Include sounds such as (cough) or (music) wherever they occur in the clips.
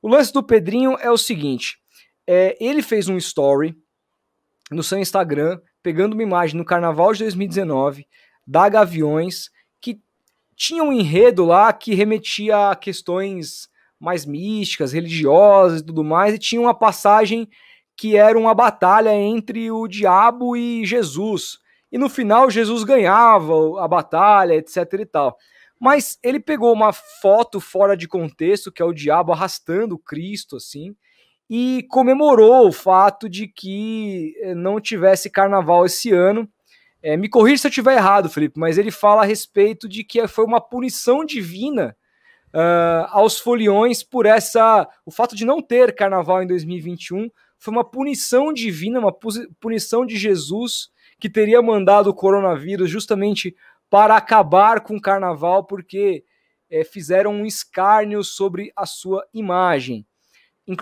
O lance do Pedrinho é o seguinte: é, ele fez um story no seu Instagram, pegando uma imagem no carnaval de 2019 da Gaviões, que tinha um enredo lá que remetia a questões mais místicas, religiosas e tudo mais, e tinha uma passagem que era uma batalha entre o diabo e Jesus. E no final Jesus ganhava a batalha, etc e tal. Mas ele pegou uma foto fora de contexto, que é o diabo arrastando Cristo, assim, e comemorou o fato de que eh, não tivesse carnaval esse ano. É, me corrija se eu estiver errado, Felipe, mas ele fala a respeito de que foi uma punição divina uh, aos foliões por essa. O fato de não ter carnaval em 2021 foi uma punição divina, uma punição de Jesus que teria mandado o coronavírus justamente para acabar com o carnaval, porque é, fizeram um escárnio sobre a sua imagem.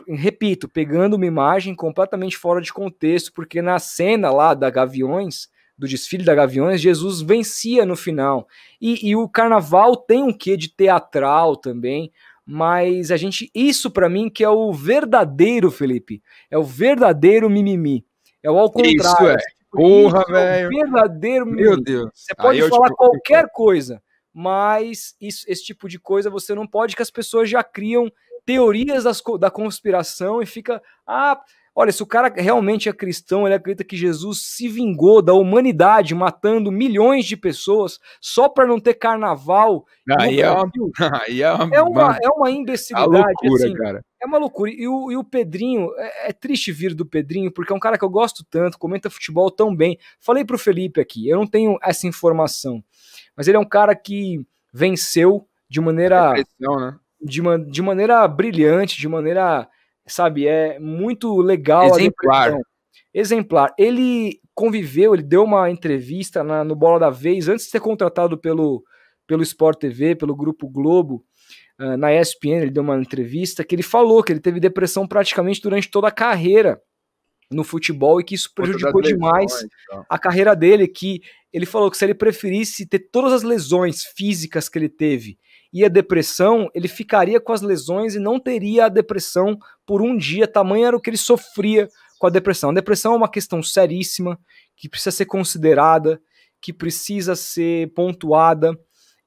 Repito, pegando uma imagem completamente fora de contexto, porque na cena lá da Gaviões, do desfile da Gaviões, Jesus vencia no final. E, e o carnaval tem um quê de teatral também, mas a gente isso para mim que é o verdadeiro Felipe, é o verdadeiro mimimi. É o ao contrário. Isso, é. Porra, é velho. É verdadeiro Meu Deus. Você pode Aí falar te... qualquer coisa, mas isso, esse tipo de coisa você não pode, que as pessoas já criam teorias das, da conspiração e fica. Ah, Olha, se o cara realmente é cristão, ele acredita que Jesus se vingou da humanidade, matando milhões de pessoas só para não ter carnaval. É (laughs) aí é, uma, é, uma, é, uma, tá imbecilidade. Loucura, assim, cara. É uma loucura. E o, e o Pedrinho, é, é, triste vir do Pedrinho, porque é um cara que eu gosto tanto, comenta futebol tão bem. Falei para o Felipe aqui, eu não tenho essa informação, mas ele é um cara que venceu de maneira. Né? De, de maneira brilhante, de maneira sabe? É muito legal. Exemplar. Exemplar. Ele conviveu, ele deu uma entrevista na, no Bola da Vez, antes de ser contratado pelo, pelo Sport TV, pelo Grupo Globo, uh, na ESPN, ele deu uma entrevista que ele falou que ele teve depressão praticamente durante toda a carreira no futebol e que isso prejudicou demais lesões, então. a carreira dele, que ele falou que se ele preferisse ter todas as lesões físicas que ele teve e a depressão, ele ficaria com as lesões e não teria a depressão por um dia, tamanho era o que ele sofria com a depressão. A depressão é uma questão seríssima, que precisa ser considerada, que precisa ser pontuada,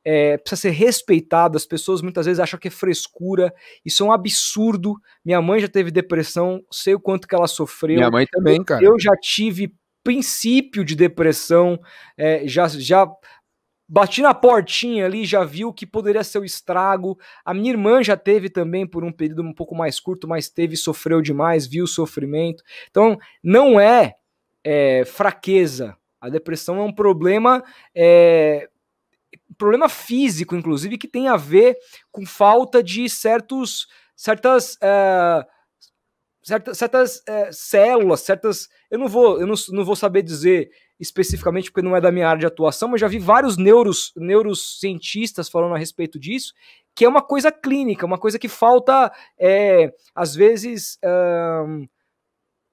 é, precisa ser respeitada. As pessoas muitas vezes acham que é frescura, isso é um absurdo. Minha mãe já teve depressão, sei o quanto que ela sofreu. Minha mãe também, cara. Eu já tive princípio de depressão, é, já, já Bati na portinha ali, já viu que poderia ser o estrago. A minha irmã já teve também por um período um pouco mais curto, mas teve, sofreu demais, viu o sofrimento. Então, não é, é fraqueza. A depressão é um problema é, problema físico, inclusive, que tem a ver com falta de certos certas uh, certas, certas é, células, certas. Eu não vou, eu não, não vou saber dizer especificamente porque não é da minha área de atuação, mas já vi vários neuros, neurocientistas falando a respeito disso, que é uma coisa clínica, uma coisa que falta, é, às vezes,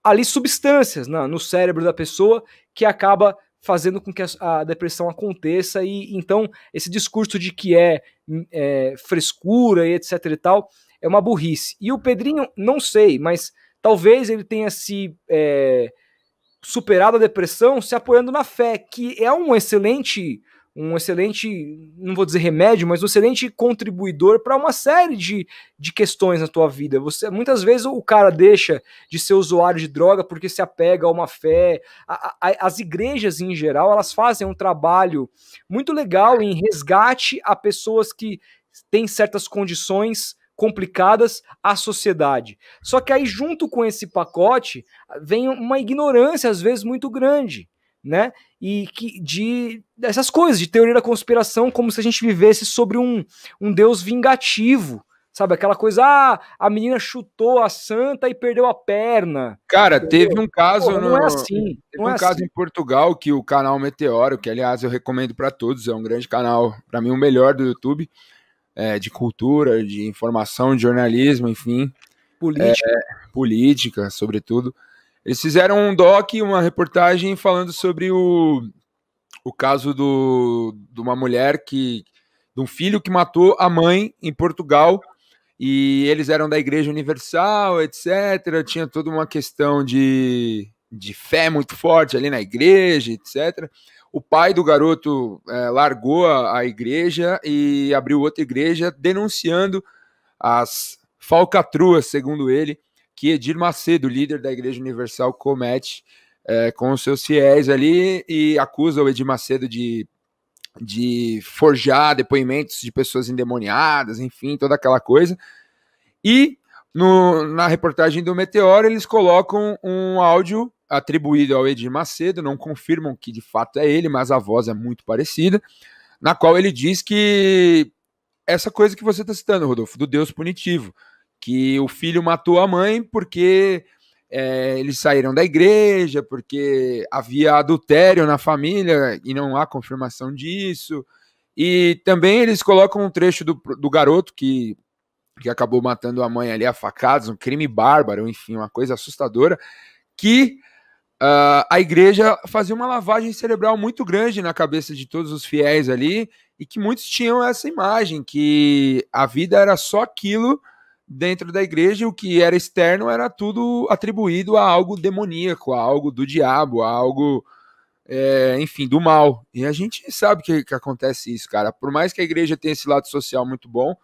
ali substâncias na, no cérebro da pessoa que acaba fazendo com que a, a, depressão aconteça e então esse discurso de que é, é frescura e etc e tal é uma burrice. E o Pedrinho, não sei, mas Talvez ele tenha se é, superado a depressão se apoiando na fé, que é um excelente, um excelente, não vou dizer remédio, mas um excelente contribuidor para uma série de, de questões na tua vida. Você muitas vezes o cara deixa de ser usuário de droga porque se apega a uma fé. A, a, as igrejas em geral elas fazem um trabalho muito legal em resgate a pessoas que têm certas condições complicadas à sociedade. Só que aí, junto com esse pacote, vem uma ignorância, às vezes, muito grande, né? E que de dessas coisas, de teoria da conspiração, como se a gente vivesse sobre um, um Deus vingativo. Sabe, aquela coisa, ah, a menina chutou a santa e perdeu a perna. Cara, entendeu? teve um caso. Pô, não no, é assim. Teve um é caso assim. em Portugal que o canal Meteoro, que aliás eu recomendo para todos, é um grande canal, para mim o melhor do YouTube é, de cultura, de informação, de jornalismo, enfim. Política. É, política, sobretudo. Eles fizeram um doc, uma reportagem falando sobre o, o caso do, de uma mulher que. de um filho que matou a mãe em Portugal. E eles eram da Igreja Universal, etc. Tinha toda uma questão de, de fé muito forte ali na igreja, etc. O pai do garoto é, largou a, a igreja e abriu outra igreja denunciando as falcatruas, segundo ele, que Edir Macedo, líder da Igreja Universal, comete é, com os seus fiéis ali e acusa o Edir Macedo de, de forjar depoimentos de pessoas endemoniadas, enfim, toda aquela coisa. E no, na reportagem do Meteoro, eles colocam um áudio atribuído ao Edir Macedo, não confirmam que de fato é ele, mas a voz é muito parecida, na qual ele diz que essa coisa que você está citando, Rodolfo, do Deus punitivo, que o filho matou a mãe porque é, eles saíram da igreja, porque havia adultério na família e não há confirmação disso. E também eles colocam um trecho do, do garoto que, que acabou matando a mãe ali a facadas, um crime bárbaro, enfim, uma coisa assustadora, que Uh, a igreja fazia uma lavagem cerebral muito grande na cabeça de todos os fiéis ali, e que muitos tinham essa imagem, que a vida era só aquilo dentro da igreja, e o que era externo era tudo atribuído a algo demoníaco, a algo do diabo, a algo, é, enfim, do mal. E a gente sabe que, que acontece isso, cara. Por mais que a igreja tenha esse lado social muito bom,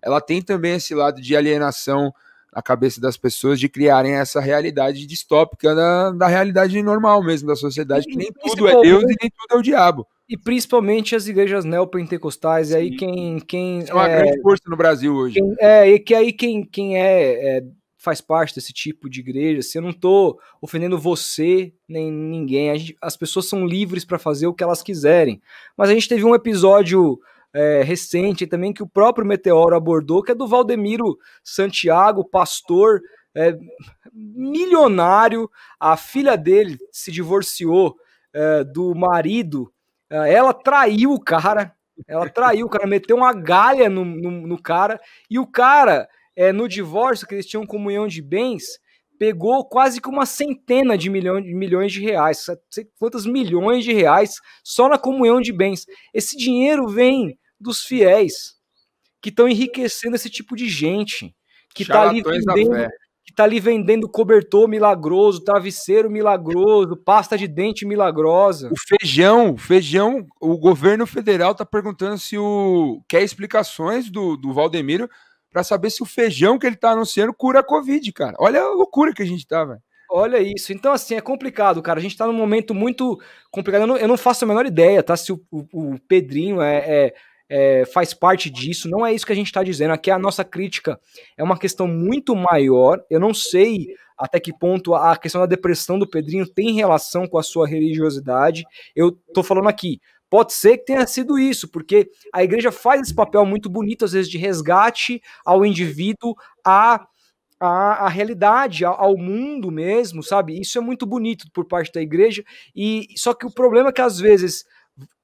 ela tem também esse lado de alienação na cabeça das pessoas de criarem essa realidade distópica da, da realidade normal mesmo da sociedade, que nem tudo é Deus e nem tudo é o diabo. E principalmente as igrejas neopentecostais, Sim. e aí quem. quem é uma é, grande força no Brasil hoje. Quem, é, e que aí quem, quem é, é faz parte desse tipo de igreja, se assim, eu não estou ofendendo você nem ninguém, gente, as pessoas são livres para fazer o que elas quiserem. Mas a gente teve um episódio é, recente também que o próprio Meteoro abordou, que é do Valdemiro Santiago, pastor é, milionário. A filha dele se divorciou é, do marido. É, ela traiu o cara. Ela traiu o cara, meteu uma galha no, no, no cara. E o cara, é, no divórcio, que eles tinham comunhão de bens, pegou quase que uma centena de, milhões de milhões de reais, quantas milhões de reais só na comunhão de bens. Esse dinheiro vem dos fiéis que estão enriquecendo esse tipo de gente que está ali vendendo, que tá ali vendendo cobertor milagroso, travesseiro milagroso, pasta de dente milagrosa. O feijão, feijão, o governo federal está perguntando se o quer explicações do, do Valdemiro para saber se o feijão que ele está anunciando cura a Covid, cara. Olha a loucura que a gente tá, velho. Olha isso. Então, assim, é complicado, cara. A gente tá num momento muito complicado. Eu não, eu não faço a menor ideia, tá? Se o, o, o Pedrinho é, é é, faz parte disso, não é isso que a gente está dizendo. Aqui a nossa crítica é uma questão muito maior. Eu não sei até que ponto a questão da depressão do Pedrinho tem relação com a sua religiosidade. Eu estou falando aqui, Pode ser que tenha sido isso, porque a igreja faz esse papel muito bonito, às vezes, de resgate ao indivíduo, à, à, à realidade, ao, ao mundo mesmo, sabe? Isso é muito bonito por parte da igreja. e Só que o problema é que, às vezes,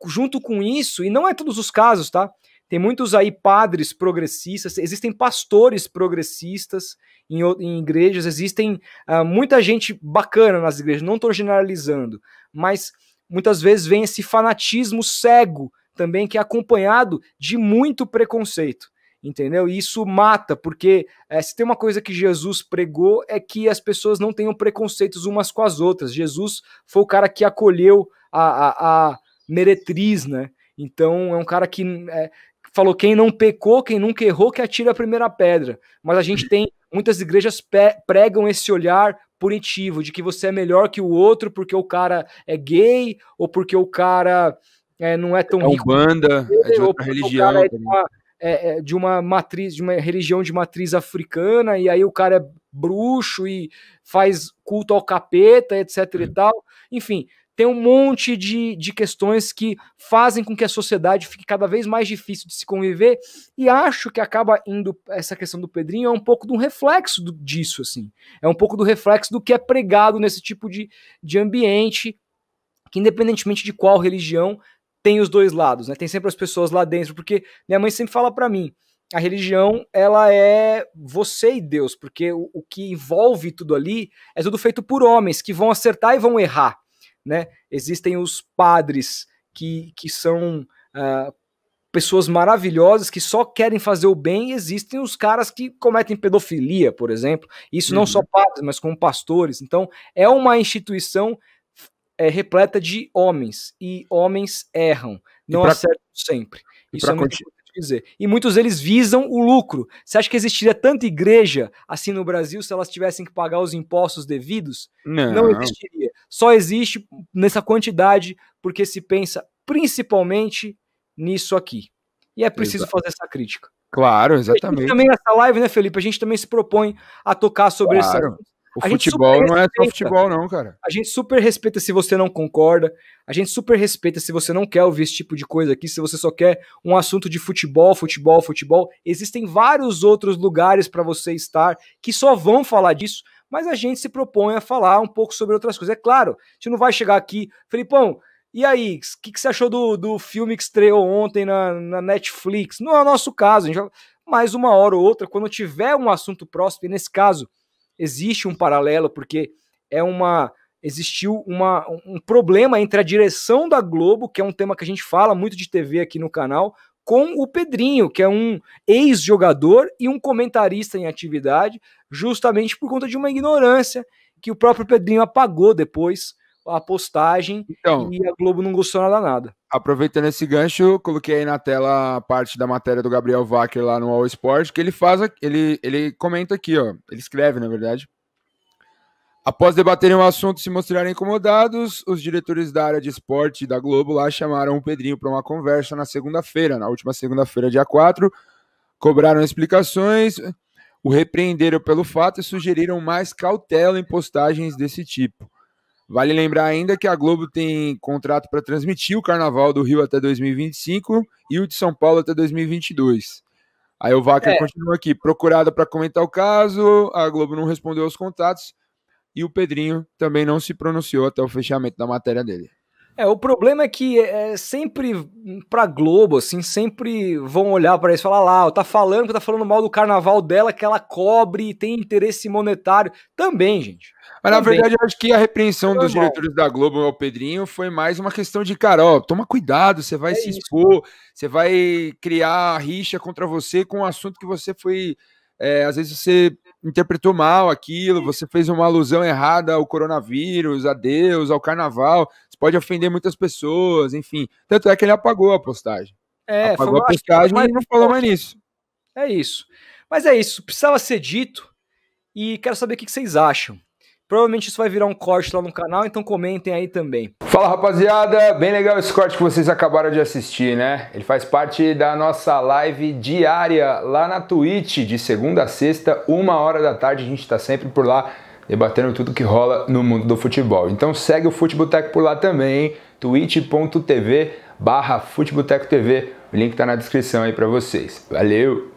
junto com isso, e não é todos os casos, tá? Tem muitos aí padres progressistas, existem pastores progressistas em, em igrejas, existem uh, muita gente bacana nas igrejas, não estou generalizando, mas muitas vezes vem esse fanatismo cego também, que é acompanhado de muito preconceito entendeu? E isso mata, porque é, se tem uma coisa que Jesus pregou é que as pessoas não tenham preconceitos umas com as outras. Jesus foi o cara que acolheu a, a, a meretriz, né? Então é um cara que é, falou quem não pecou, quem nunca errou, que atira a primeira pedra. Mas a gente tem muitas igrejas pregam esse olhar punitivo de que você é melhor que o outro porque o cara é gay ou porque o cara é, não é tão é rico, é de é, outra religião. É de, uma, é, é, de uma matriz, de uma religião de matriz africana, e aí o cara é bruxo e faz culto ao capeta, etc e hum. tal. Enfim, tem um monte de, de questões que fazem com que a sociedade fique cada vez mais difícil de se conviver, e acho que acaba indo essa questão do Pedrinho é um pouco de um reflexo do, disso, assim. É um pouco do reflexo do que é pregado nesse tipo de, de ambiente, que independentemente de qual religião, tem os dois lados, né? Tem sempre as pessoas lá dentro, porque minha mãe sempre fala para mim, a religião ela é você e Deus, porque o, o que envolve tudo ali é tudo feito por homens que vão acertar e vão errar né? Existem os padres que, que são uh, pessoas maravilhosas que só querem fazer o bem, existem os caras que cometem pedofilia, por exemplo. Isso uhum. não só uhum. padres, mas como pastores. Então, é uma instituição é, repleta de homens, e homens erram, não pra... acertam sempre. Isso é muito dizer. E muitos deles visam o lucro. Você acha que existiria tanta igreja assim no Brasil se elas tivessem que pagar os impostos devidos? Não, Não existiria. Só existe nessa quantidade porque se pensa principalmente nisso aqui. E é preciso Exato. fazer essa crítica. Claro, exatamente. também essa live, né, Felipe? A gente também se propõe a tocar sobre claro. esse assunto o a futebol não é só futebol, não, cara. A gente super respeita se você não concorda. A gente super respeita se você não quer ouvir esse tipo de coisa aqui, se você só quer um assunto de futebol, futebol, futebol. Existem vários outros lugares para você estar que só vão falar disso, mas a gente se propõe a falar um pouco sobre outras coisas. É claro, a gente não vai chegar aqui, Felipão. E aí, o que, que, você achou do, do filme que estreou ontem na, na Netflix? Não é o nosso caso, a gente vai mais uma hora ou outra, quando tiver um assunto próximo, e nesse caso, existe um paralelo, porque é uma existiu uma, um problema entre a direção da Globo, que é um tema que a gente fala muito de TV aqui no canal, com o Pedrinho, que é um ex-jogador e um comentarista em atividade, justamente por conta de uma ignorância que o próprio Pedrinho apagou depois a postagem então, e a Globo não gostou nada nada. Aproveitando esse gancho, coloquei aí na tela a parte da matéria do Gabriel Wacker lá no All Sport, que ele faz, ele, ele comenta aqui, ó, ele escreve, na verdade. Após debaterem o assunto e se mostrarem incomodados, os diretores da área de esporte da Globo lá chamaram o Pedrinho para uma conversa na segunda-feira, na última segunda-feira, dia 4. Cobraram explicações, o repreenderam pelo fato e sugeriram mais cautela em postagens desse tipo. Vale lembrar ainda que a Globo tem contrato para transmitir o Carnaval do Rio até 2025 e o de São Paulo até 2022. Aí o Vaca é. continua aqui, procurada para comentar o caso, a Globo não respondeu aos contatos e o Pedrinho também não se pronunciou até o fechamento da matéria dele. É, o problema é que é, é, sempre pra Globo, assim, sempre vão olhar para isso e falar ah, lá, tá falando tá falando mal do carnaval dela, que ela cobre e tem interesse monetário. Também, gente. Mas também. na verdade, eu acho que a repreensão dos mal. diretores da Globo ao Pedrinho foi mais uma questão de, cara, ó, toma cuidado, você vai é se isso. expor, você vai criar rixa contra você com um assunto que você foi. É, às vezes você interpretou mal aquilo, é. você fez uma alusão errada ao coronavírus, a Deus, ao carnaval pode ofender muitas pessoas, enfim. Tanto é que ele apagou a postagem. É, apagou falou, a postagem mas... e não falou mais nisso. É isso. Mas é isso, precisava ser dito e quero saber o que vocês acham. Provavelmente isso vai virar um corte lá no canal, então comentem aí também. Fala rapaziada, bem legal esse corte que vocês acabaram de assistir, né? Ele faz parte da nossa live diária lá na Twitch, de segunda a sexta, uma hora da tarde, a gente tá sempre por lá debatendo tudo que rola no mundo do futebol. Então segue o Futeboteco por lá também, twitch.tv barra TV. O link está na descrição aí para vocês. Valeu!